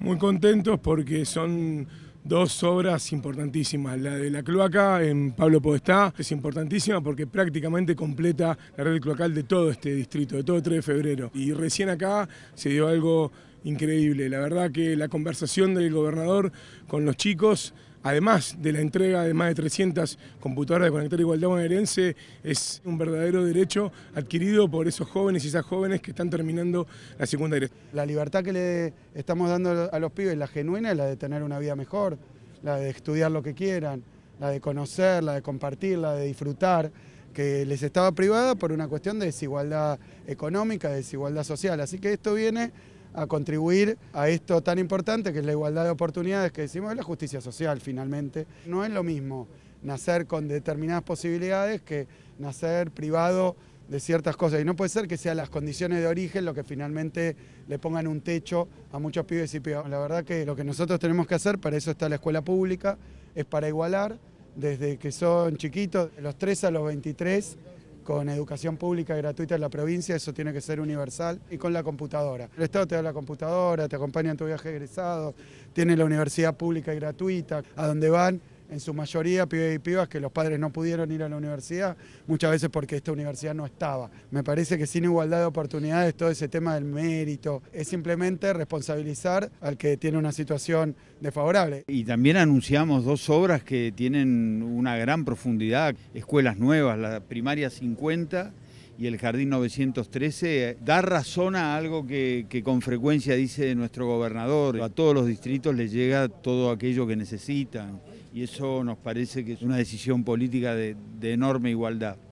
Muy contentos porque son dos obras importantísimas. La de la cloaca en Pablo Podestá es importantísima porque prácticamente completa la red cloacal de todo este distrito, de todo 3 de febrero. Y recién acá se dio algo increíble. La verdad que la conversación del gobernador con los chicos además de la entrega de más de 300 computadoras de Conectar Igualdad Bonaerense, es un verdadero derecho adquirido por esos jóvenes y esas jóvenes que están terminando la secundaria. La libertad que le estamos dando a los pibes, la genuina, es la de tener una vida mejor, la de estudiar lo que quieran, la de conocer, la de compartir, la de disfrutar que les estaba privada por una cuestión de desigualdad económica, de desigualdad social. Así que esto viene a contribuir a esto tan importante que es la igualdad de oportunidades que decimos, es la justicia social finalmente. No es lo mismo nacer con determinadas posibilidades que nacer privado de ciertas cosas. Y no puede ser que sean las condiciones de origen lo que finalmente le pongan un techo a muchos pibes y pibas. La verdad que lo que nosotros tenemos que hacer, para eso está la escuela pública, es para igualar desde que son chiquitos, los 3 a los 23, con educación pública gratuita en la provincia, eso tiene que ser universal, y con la computadora. El Estado te da la computadora, te acompaña en tu viaje egresado, tiene la universidad pública y gratuita, a donde van en su mayoría pibes y pibas que los padres no pudieron ir a la universidad, muchas veces porque esta universidad no estaba. Me parece que sin igualdad de oportunidades todo ese tema del mérito es simplemente responsabilizar al que tiene una situación desfavorable. Y también anunciamos dos obras que tienen una gran profundidad, escuelas nuevas, la primaria 50 y el Jardín 913 eh, da razón a algo que, con frecuencia dice nuestro gobernador. A todos los distritos les llega todo aquello que necesitan y eso nos parece que es una decisión política de enorme igualdad.